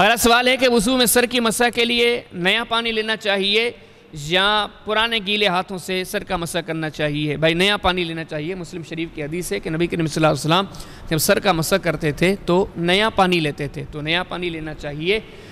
अगला सवाल है कि वज़ू में सर की मसा के लिए नया पानी लेना चाहिए या पुराने गीले हाथों से सर का मसा करना चाहिए भाई नया पानी लेना चाहिए मुस्लिम शरीफ की हदीस है कि नबी करीम वसल्लम जब सर का मसा करते थे तो नया पानी लेते थे तो नया पानी लेना चाहिए